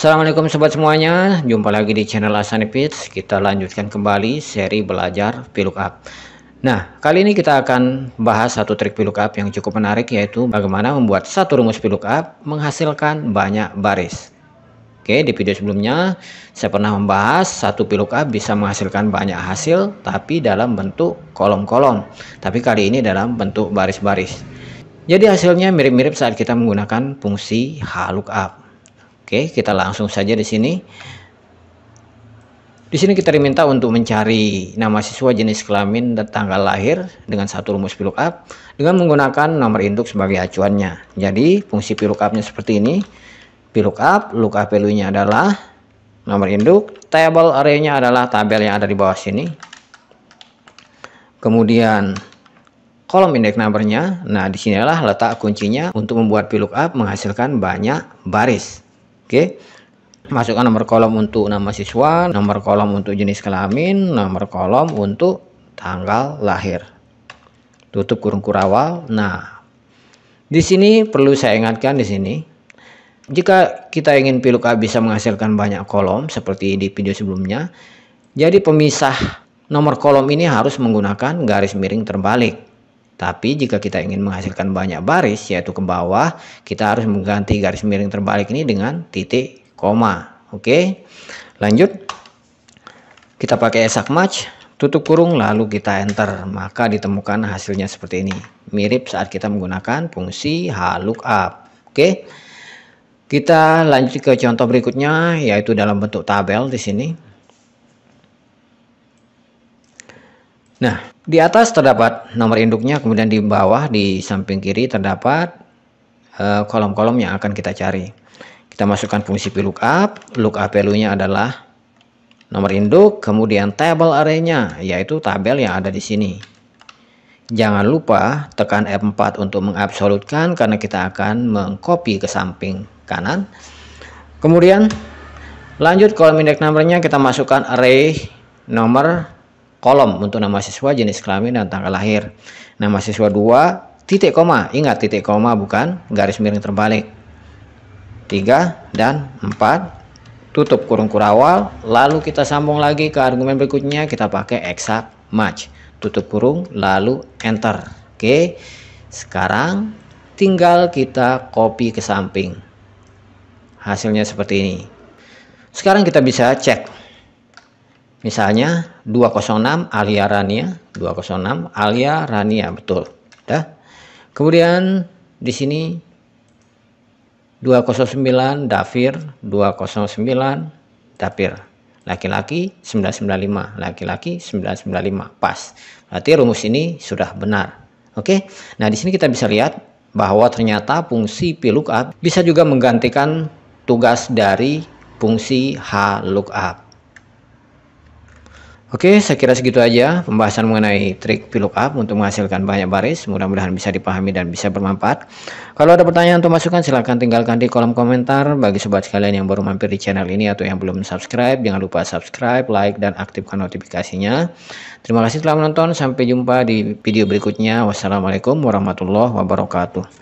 Assalamualaikum sobat semuanya, jumpa lagi di channel Asani Pits. Kita lanjutkan kembali seri belajar VLOOKUP. Nah, kali ini kita akan bahas satu trik VLOOKUP yang cukup menarik yaitu bagaimana membuat satu rumus VLOOKUP menghasilkan banyak baris. Oke, di video sebelumnya saya pernah membahas satu VLOOKUP bisa menghasilkan banyak hasil tapi dalam bentuk kolom-kolom. Tapi kali ini dalam bentuk baris-baris. Jadi hasilnya mirip-mirip saat kita menggunakan fungsi HLOOKUP. Oke, kita langsung saja di sini. Di sini kita diminta untuk mencari nama siswa jenis kelamin dan tanggal lahir dengan satu rumus VLOOKUP dengan menggunakan nomor induk sebagai acuannya. Jadi, fungsi VLOOKUP-nya seperti ini. VLOOKUP, lookup value-nya adalah nomor induk, table array-nya adalah tabel yang ada di bawah sini. Kemudian kolom indeks number-nya. Nah, di sinilah letak kuncinya untuk membuat VLOOKUP menghasilkan banyak baris. Oke. Masukkan nomor kolom untuk nama siswa, nomor kolom untuk jenis kelamin, nomor kolom untuk tanggal lahir. Tutup kurung kurawal. Nah, di sini perlu saya ingatkan di sini jika kita ingin piluka bisa menghasilkan banyak kolom seperti di video sebelumnya, jadi pemisah nomor kolom ini harus menggunakan garis miring terbalik. Tapi jika kita ingin menghasilkan banyak baris yaitu ke bawah, kita harus mengganti garis miring terbalik ini dengan titik koma. Oke. Lanjut. Kita pakai esak match, tutup kurung lalu kita enter, maka ditemukan hasilnya seperti ini. Mirip saat kita menggunakan fungsi HLOOKUP. Oke. Kita lanjut ke contoh berikutnya yaitu dalam bentuk tabel di sini. Nah, di atas terdapat nomor induknya, kemudian di bawah di samping kiri terdapat kolom eh, kolom-kolom yang akan kita cari. Kita masukkan fungsi VLOOKUP, lookup value-nya adalah nomor induk, kemudian table array-nya, yaitu tabel yang ada di sini. Jangan lupa tekan F4 untuk mengabsolutkan karena kita akan mengcopy ke samping kanan. Kemudian lanjut kolom indeks nomornya kita masukkan array nomor kolom untuk nama siswa, jenis kelamin, dan tanggal lahir. Nama siswa 2, titik koma. Ingat titik koma bukan garis miring terbalik. 3 dan 4, tutup kurung kurawal, lalu kita sambung lagi ke argumen berikutnya, kita pakai exact match. Tutup kurung, lalu enter. Oke, sekarang tinggal kita copy ke samping. Hasilnya seperti ini. Sekarang kita bisa cek. Misalnya 206 Alia Rania 206 Alia Rania betul dah kemudian di sini 209 Dafir 209 Dafir laki-laki 995 laki-laki 995 pas berarti rumus ini sudah benar oke nah di sini kita bisa lihat bahwa ternyata fungsi p bisa juga menggantikan tugas dari fungsi h lookup Oke, saya kira segitu aja pembahasan mengenai trik up untuk menghasilkan banyak baris. Mudah-mudahan bisa dipahami dan bisa bermanfaat. Kalau ada pertanyaan atau masukan, silahkan tinggalkan di kolom komentar. Bagi sobat sekalian yang baru mampir di channel ini atau yang belum subscribe, jangan lupa subscribe, like, dan aktifkan notifikasinya. Terima kasih telah menonton. Sampai jumpa di video berikutnya. Wassalamualaikum warahmatullahi wabarakatuh.